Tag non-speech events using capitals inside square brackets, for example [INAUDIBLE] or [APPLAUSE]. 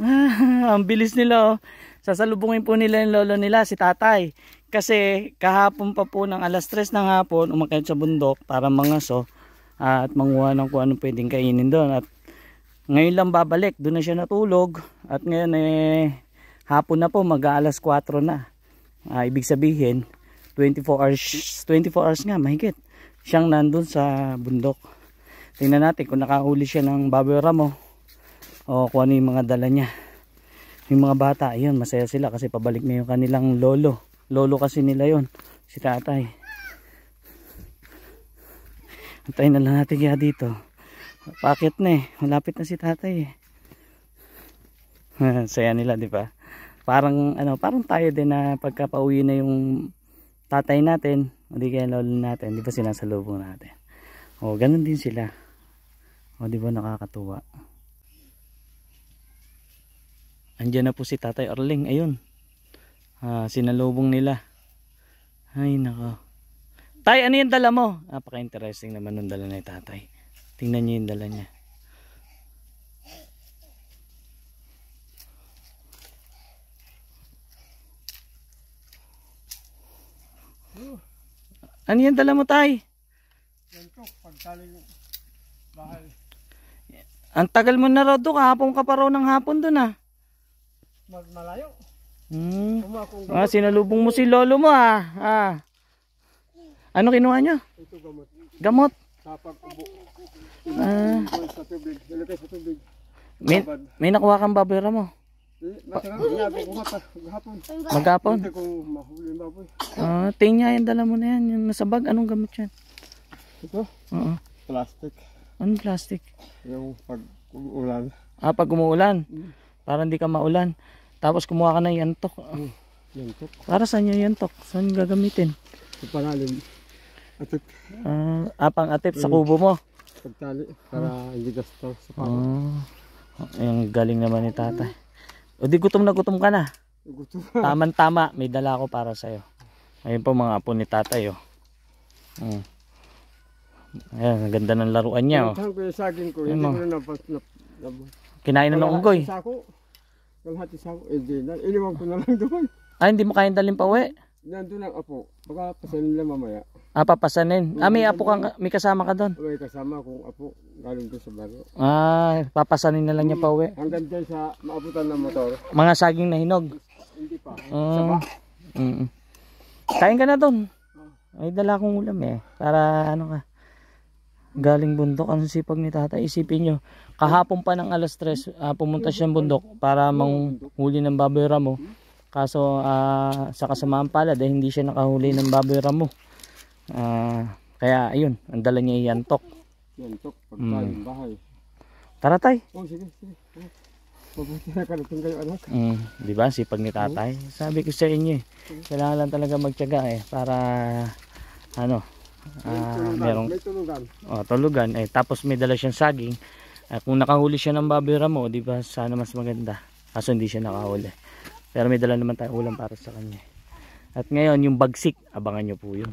[LAUGHS] ang bilis nila oh. Sasalubungin po nila yung lolo nila, si tatay. Kasi kahapon pa po ng alas 3 ng hapon, umakyat sa bundok para mangaso oh. at manguha ng kung anong pwedeng kainin doon. At ngayon lang babalik, doon na siya natulog. At ngayon eh, hapon na po, mag-aalas 4 na. Ah, ibig sabihin, 24 hours, 24 hours nga, mahigit. Siyang nandun sa bundok. Tingnan natin kung nakahuli siya ng baboy ramo o kung ano yung mga dala niya yung mga bata yun masaya sila kasi pabalik na yung kanilang lolo lolo kasi nila yon si tatay antayin na lang natin kaya dito paket na eh malapit na si tatay eh [LAUGHS] saya nila di ba parang ano parang tayo din na pagkapauwi na yung tatay natin o di kaya lolo natin di ba sinasalubong natin o ganun din sila o di ba nakakatuwa Andiyan na po si Tatay Orling. Ayun. Ah, sinalubong nila. Ay, nako. Tay, ano yung dala mo? Napaka-interesting naman ng dala ni Tatay. Tingnan niyo yung dala niya. Ano yan dala mo tay? Ganito, pagtaling bahay. Ang tagal mo na raw doon, kahapon ka pa raw ng hapon doon ah malayo. Hmm. Ah, sinalubong mo si lolo mo ah. ah. Ano kinuha niya? Ito gamot. Gamot? Tapag ubo. Ah. Sa tubig. Nalagay sa tubig. May, may nakuha kang eh, baboy mo? Maghapon? Ah, tingnan yan, dala mo na yan. Yung nasa bag, anong gamot yan? Ito? Oo. Plastic. Anong plastic? Yung pag umuulan. Ah, pag umuulan? Mm. Para hindi ka maulan. Tapos kumuha ka ng yantok. Oh, yantok. Para saan yung yantok? Saan gagamitin? Sa panalim. Atip. Uh, ah, apang ah, atip sa hmm. kubo mo. Pagtali. Para hmm. ah. oh. hindi gastos sa panalim. Yung galing naman ni tatay. O di gutom na gutom ka na. Gutom. Taman tama. May dala ako para sa'yo. Ayun po mga apo ni tatay. Oh. Hmm. Ayan, ang ganda ng laruan niya. Oh. Kinain na ng unggoy. Sako kalahati sa hindi eh, na. Iniwan ko na lang [LAUGHS] doon. Ah, hindi mo kayang dalhin pa uwi? Nandun ang apo. Baka pasanin lang mamaya. Ah, papasanin. Ah, may apo kang, may kasama ka doon? May kasama akong apo. Galing doon sa baro. Ah, papasanin na lang niya pa uwi. Hanggang dyan sa maabutan ng motor. Mga saging na hinog? Hindi pa. Uh, ah. Saba. Mm -mm. Kain ka na doon. May dala akong ulam eh. Para ano ka galing bundok. Ang sipag ni tatay, isipin nyo. Kahapon pa ng alas 3, uh, ah, pumunta siyang bundok para manghuli ng baboy ramo. Kaso uh, sa kasamaan pala dahil eh, hindi siya nakahuli ng baboy ramo. Uh, kaya ayun, ang dala niya yantok. Yantok, pagkain hmm. bahay. Tara tay. Oh, sige, sige. Mabuti na karating kayo anak. Mm, di ba? Sipag ni tatay. Sabi ko sa inyo eh. Kailangan lang talaga magtiyaga eh. Para ano, Ah, tulugan, merong Oh, tulugan eh tapos may dala siyang saging. Uh, kung nakahuli siya ng baboy ramo, 'di ba? Sana mas maganda. Kaso hindi siya nakahuli. Pero may dala naman tayong ulam para sa kanya. At ngayon yung bagsik, abangan niyo po 'yun.